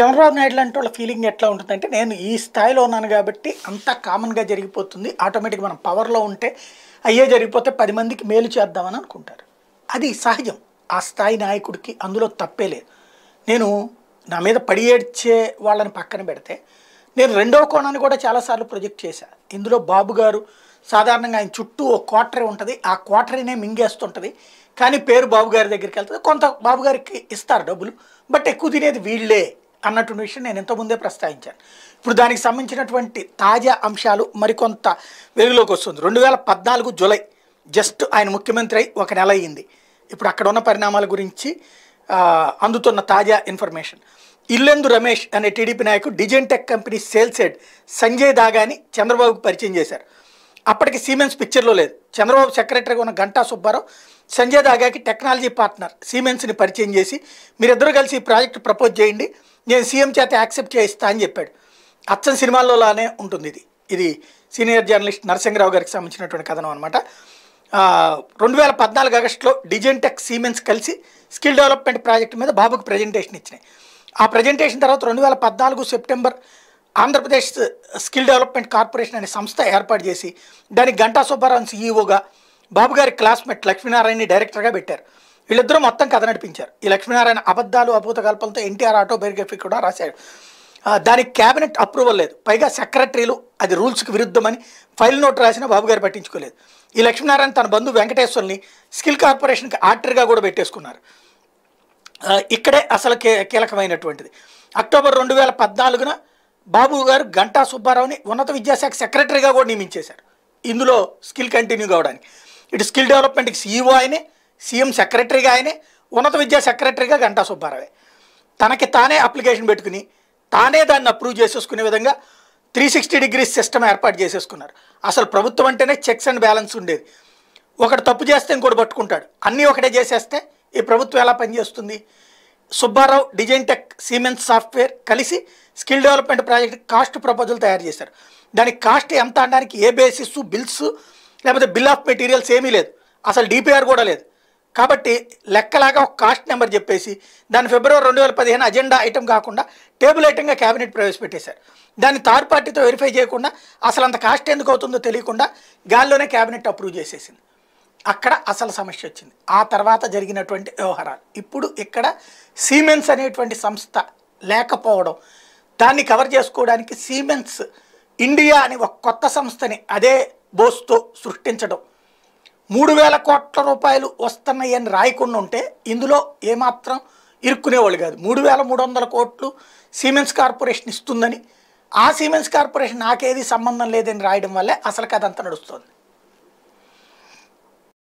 చంద్రబాబు నాయుడు లాంటి వాళ్ళ ఫీలింగ్ ఎట్లా ఉంటుందంటే నేను ఈ స్థాయిలో ఉన్నాను కాబట్టి అంతా కామన్గా జరిగిపోతుంది ఆటోమేటిక్ మనం పవర్లో ఉంటే అయ్యే జరిగిపోతే పది మందికి మేలు చేద్దామని అనుకుంటారు అది సహజం ఆ స్థాయి నాయకుడికి అందులో తప్పే లేదు నేను నా మీద పడి ఏడ్చే వాళ్ళని పక్కన పెడితే నేను రెండవ కోణాన్ని కూడా చాలాసార్లు ప్రొజెక్ట్ చేశాను ఇందులో బాబు గారు సాధారణంగా ఆయన చుట్టూ ఓ క్వార్టరీ ఉంటుంది ఆ క్వార్టరీనే మింగేస్తుంటుంది కానీ పేరు బాబుగారి దగ్గరికి వెళ్తుంది కొంత బాబుగారికి ఇస్తారు డబ్బులు బట్ ఎక్కువ తినేది వీళ్ళే అన్నటువంటి విషయం నేను ఇంతకుముందే ప్రస్తావించాను ఇప్పుడు దానికి సంబంధించినటువంటి తాజా అంశాలు మరికొంత వెలుగులోకి వస్తుంది రెండు వేల పద్నాలుగు జూలై జస్ట్ ఆయన ముఖ్యమంత్రి అయి ఒక నెల అయ్యింది ఇప్పుడు అక్కడ ఉన్న పరిణామాల గురించి అందుతున్న తాజా ఇన్ఫర్మేషన్ ఇల్లెందు రమేష్ అనే టీడీపీ నాయకుడు Design Tech company sales head Sanjay దాగాని చంద్రబాబుకు పరిచయం చేశారు అప్పటికి సీమెన్స్ పిక్చర్లో లేదు చంద్రబాబు సెక్రటరీగా ఉన్న గంటా సుబ్బారావు సంజయ్ దాగాకి టెక్నాలజీ పార్ట్నర్ సీమెన్స్ని పరిచయం చేసి మీరిద్దరూ కలిసి ఈ ప్రాజెక్ట్ ప్రపోజ్ చేయండి నేను సీఎం చేత యాక్సెప్ట్ చేయిస్తా అని చెప్పాడు అచ్చం సినిమాల్లోలానే ఉంటుంది ఇది ఇది సీనియర్ జర్నలిస్ట్ నరసింహరావు గారికి సంబంధించినటువంటి కథనం అనమాట రెండు వేల పద్నాలుగు ఆగస్టులో డిజైన్ టెక్ సీమెన్స్ కలిసి స్కిల్ డెవలప్మెంట్ ప్రాజెక్ట్ మీద బాబుకు ప్రజెంటేషన్ ఇచ్చినాయి ఆ ప్రజెంటేషన్ తర్వాత రెండు వేల పద్నాలుగు September Andhra Pradesh skill development corporation అనే సంస్థ ఏర్పాటు చేసి దానికి గంటా సుబ్బారావు సీఈఓగా బాబు గారి క్లాస్మేట్ లక్ష్మీనారాయణని డైరెక్టర్గా పెట్టారు వీళ్ళిద్దరూ మొత్తం కథ నడిపించారు ఈ లక్ష్మీనారాయణ అబద్ధాలు కల్పనతో ఎన్టీఆర్ ఆటోబయోగ్రఫీ కూడా రాశాడు దానికి క్యాబినెట్ అప్రూవల్ లేదు పైగా సెక్రటరీలు అది రూల్స్కి విరుద్ధమని ఫైల్ నోట్ రాసిన బాబుగారు పట్టించుకోలేదు ఈ లక్ష్మీనారాయణ తన బంధు వెంకటేశ్వర్ని స్కిల్ కార్పొరేషన్కి ఆర్టర్గా కూడా పెట్టేసుకున్నారు ఇక్కడే అసలు కీలకమైనటువంటిది అక్టోబర్ రెండు వేల పద్నాలుగున బాబు గారు గంటా సుబ్బారావుని ఉన్నత విద్యాశాఖ సెక్రటరీగా కూడా నియమించేశారు ఇందులో స్కిల్ కంటిన్యూ కావడానికి ఇటు స్కిల్ డెవలప్మెంట్కి సీఈఓ e ఆయనే సీఎం సెక్రటరీగా ఆయనే ఉన్నత విద్యా సెక్రటరీగా గంటా సుబ్బారావే తనకి తానే అప్లికేషన్ పెట్టుకుని తానే దాన్ని అప్రూవ్ చేసేసుకునే విధంగా త్రీ సిక్స్టీ డిగ్రీస్ సిస్టమ్ ఏర్పాటు చేసేసుకున్నారు అసలు ప్రభుత్వం అంటేనే చెక్స్ అండ్ బ్యాలెన్స్ ఉండేది ఒకడు తప్పు చేస్తే ఇంకోటి పట్టుకుంటాడు అన్నీ ఒకటే చేసేస్తే ఈ ప్రభుత్వం ఎలా పనిచేస్తుంది Subbarao Design Tech Siemens software కలిసి skill development project cost proposal తయారు చేశారు దానికి కాస్ట్ ఎంత అనడానికి ఏ బేసిస్ బిల్స్ లేకపోతే బిల్ ఆఫ్ మెటీరియల్స్ ఏమీ లేదు అసలు డిపిఆర్ కూడా లేదు కాబట్టి లెక్కలాగా ఒక కాస్ట్ నెంబర్ చెప్పేసి దాని ఫిబ్రవరి రెండు వేల పదిహేను అజెండా ఐటెం కాకుండా టేబుల్ ఐటెంగా క్యాబినెట్ ప్రవేశపెట్టేశారు దాన్ని థర్డ్ పార్టీతో వెరిఫై చేయకుండా అసలు అంత కాస్ట్ ఎందుకు అవుతుందో తెలియకుండా గాల్లోనే క్యాబినెట్ అప్రూవ్ చేసేసింది అక్కడ అసలు సమస్య వచ్చింది ఆ తర్వాత జరిగినటువంటి వ్యవహారాలు ఇప్పుడు ఇక్కడ సీమెన్స్ అనేటువంటి సంస్థ లేకపోవడం దాన్ని కవర్ చేసుకోవడానికి సీమెన్స్ ఇండియా అని ఒక కొత్త సంస్థని అదే బోస్తో సృష్టించడం మూడు వేల కోట్ల రూపాయలు వస్తున్నాయని రాయకుండా ఉంటే ఇందులో ఏమాత్రం ఇరుక్కునేవాళ్ళు కాదు మూడు వేల మూడు వందల కోట్లు సిమెంట్స్ కార్పొరేషన్ ఇస్తుందని ఆ సిమెంట్స్ కార్పొరేషన్ నాకేది సంబంధం లేదని రాయడం వల్లే అసలు కథ అంతా నడుస్తుంది